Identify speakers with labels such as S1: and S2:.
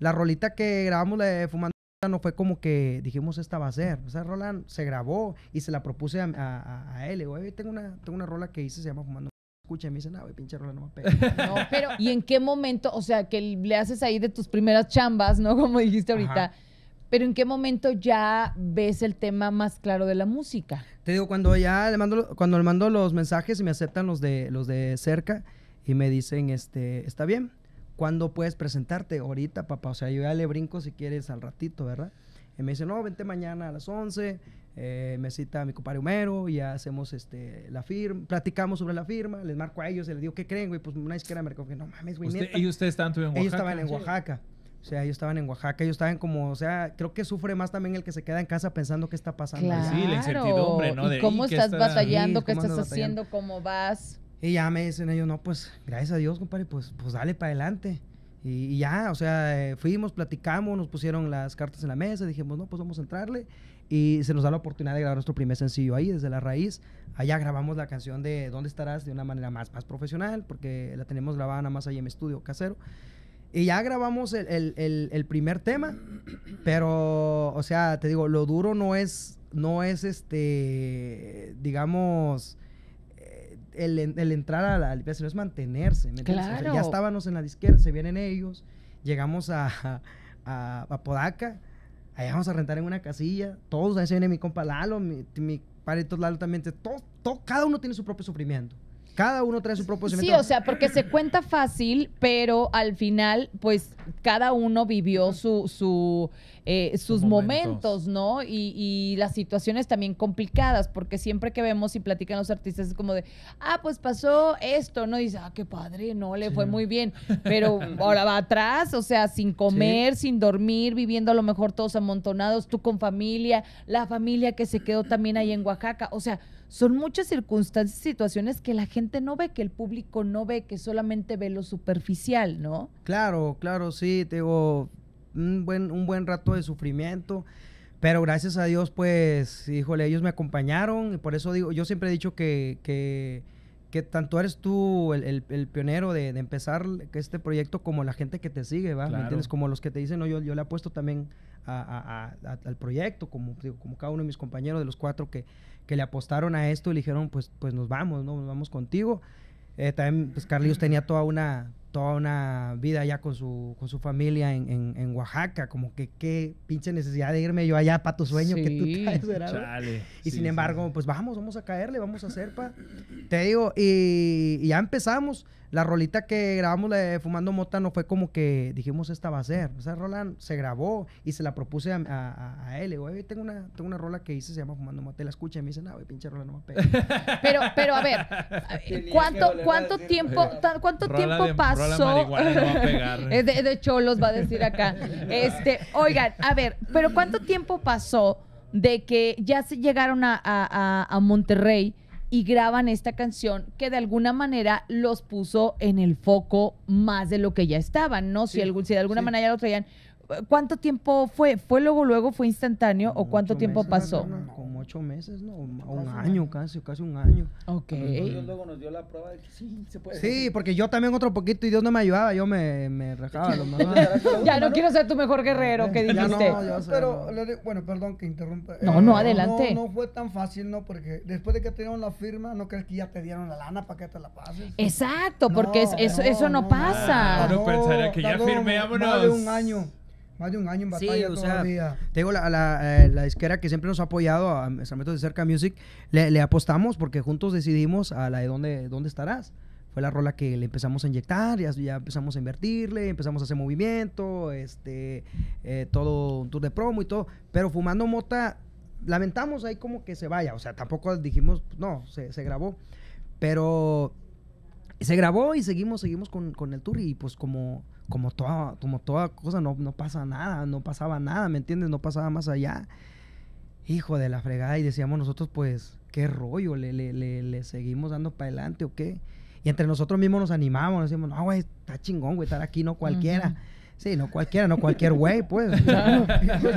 S1: La rolita que grabamos la de Fumando no fue como que dijimos esta va a ser. O sea, rola se grabó y se la propuse a, él. tengo una, tengo una rola que hice, se llama Fumando escucha me dicen, ah, pinche rola no me pega.
S2: No, pero ¿y en qué momento? O sea, que le haces ahí de tus primeras chambas, ¿no? Como dijiste ahorita. Pero ¿en qué momento ya ves el tema más claro de la música?
S1: Te digo, cuando ya le mando, cuando le mando los mensajes y me aceptan los de, los de cerca y me dicen, este, está bien, ¿cuándo puedes presentarte? Ahorita, papá, o sea, yo ya le brinco si quieres al ratito, ¿verdad? Y me dice, no, vente mañana a las 11, eh, me cita a mi compadre Homero, y ya hacemos este, la firma, platicamos sobre la firma, les marco a ellos, y les digo, ¿qué creen, güey? Pues una izquierda me recoge, no mames, güey, ustedes estaban en Oaxaca? Ellos estaban en Oaxaca. O sea, ellos estaban en Oaxaca, ellos estaban como, o sea, creo que sufre más también el que se queda en casa pensando qué está pasando. Claro. Sí, la incertidumbre, ¿no? ¿Cómo estás batallando? ¿Qué, estás haciendo?
S2: ¿Cómo vas?
S1: Y ya me dicen ellos, no, pues gracias a Dios, compadre, pues, pues dale para adelante. Y, ya, o sea, eh, fuimos, platicamos, nos pusieron las cartas en la mesa, dijimos, no, pues vamos a entrarle. Y se nos da la oportunidad de grabar nuestro primer sencillo ahí, desde la raíz. Allá grabamos la canción de ¿Dónde estarás? de una manera más, más profesional, porque la tenemos grabada nada más ahí en mi estudio casero. Y ya grabamos el, el, el, el, primer tema, pero, o sea, te digo, lo duro no es, no es este, digamos, el, entrar a la limpieza, es mantenerse. ya estábamos en la izquierda, se vienen ellos, llegamos a, a, Podaca, allá vamos a rentar en una casilla, todos, ahí se viene mi compa Lalo, mi, mi Lalo también, todo, todo, cada uno tiene su propio sufrimiento. Cada uno trae su propio Sí, o sea,
S2: porque se cuenta fácil, pero al final, pues cada uno vivió su, su eh, sus momentos, ¿no? Y, las situaciones también complicadas, porque siempre que vemos y platican los artistas es como de, ah, pues pasó esto, ¿no? dice, ah, qué padre, no, le fue muy bien, pero ahora va atrás, o sea, sin comer, sin dormir, viviendo a lo mejor todos amontonados, tú con familia, la familia que se quedó también ahí en Oaxaca, o sea, son muchas circunstancias y situaciones que la gente gente no ve, que el público no ve, que solamente ve lo superficial, ¿no?
S1: Claro, claro, sí, Tengo un buen, un buen rato de sufrimiento. Pero gracias a Dios, pues, híjole, ellos me acompañaron. Y por eso digo, yo siempre he dicho que, que, que tanto eres tú el, pionero de, empezar este proyecto como la gente que te sigue, ¿va? ¿Me entiendes? Como los que te dicen, no, yo, yo le apuesto también al proyecto, como, como cada uno de mis compañeros de los cuatro que, que le apostaron a esto y le dijeron, pues, pues nos vamos, ¿no? Nos vamos contigo. Eh, también, pues Carlitos tenía toda una, toda una vida allá con su, con su familia en, Oaxaca, como que qué pinche necesidad de irme yo allá para tu sueño que tú traes, y sin embargo, pues vamos, vamos a caerle, vamos a hacer, pa. Te digo, y, ya empezamos. La rolita que grabamos la de Fumando Mota no fue como que dijimos esta va a ser. Esa rola se grabó y se la propuse a, a, él. Le tengo una, tengo una rola que hice, se llama Fumando Mota. Y la escucha y me dice, no, pinche rola no me pega. pero, pero a ver, ¿cuánto, cuánto
S2: tiempo, cuánto tiempo pasa? de, hecho, cholos, va a decir acá. Este, oigan, a ver, pero ¿cuánto tiempo pasó de que ya se llegaron a, Monterrey? y graban esta canción que de alguna manera los puso en el foco más de lo que ya estaban, ¿no? si, si de alguna manera ya lo traían. ¿Cuánto tiempo fue? ¿Fue luego, luego, fue instantáneo o cuánto tiempo pasó?
S1: ocho meses, ¿no? un año casi, casi un año. Ok. Dios pues, luego nos dio la prueba de que sí, se puede. Sí, porque yo también otro poquito y Dios no me ayudaba, yo me, me rajaba ya no quiero ser tu mejor guerrero, que dijiste. Ya no, ya bueno, perdón que interrumpa. No, no, eh, adelante. No, fue tan fácil, ¿no? Porque después de que te la firma, no crees que ya te dieron la lana para que te la pases.
S2: Exacto, porque es, eso, eso no, pasa. No, pensaría que ya firmé, vámonos. de un
S1: año. Más de un año en batalla sí, o todavía. Sea, la, eh, la, disquera que siempre nos ha apoyado a Instrumentos de Cerca Music, le, apostamos porque juntos decidimos a la de dónde, dónde estarás. Fue la rola que le empezamos a inyectar, ya, ya empezamos a invertirle, empezamos a hacer movimiento, este, eh, todo un tour de promo y todo. Pero Fumando Mota, lamentamos ahí como que se vaya. O sea, tampoco dijimos, no, se, se grabó. Pero se grabó y seguimos, seguimos con, el tour y pues como, como, toda, como toda cosa no, no pasa nada, no pasaba nada, ¿me entiendes? No pasaba más allá. Hijo de la fregada y decíamos nosotros pues, qué rollo, le, le, le, seguimos dando para adelante o qué. Y entre nosotros mismos nos animamos, decimos, no, güey, está chingón, güey, estar aquí, no cualquiera. Sí, no cualquiera, no cualquier güey, pues.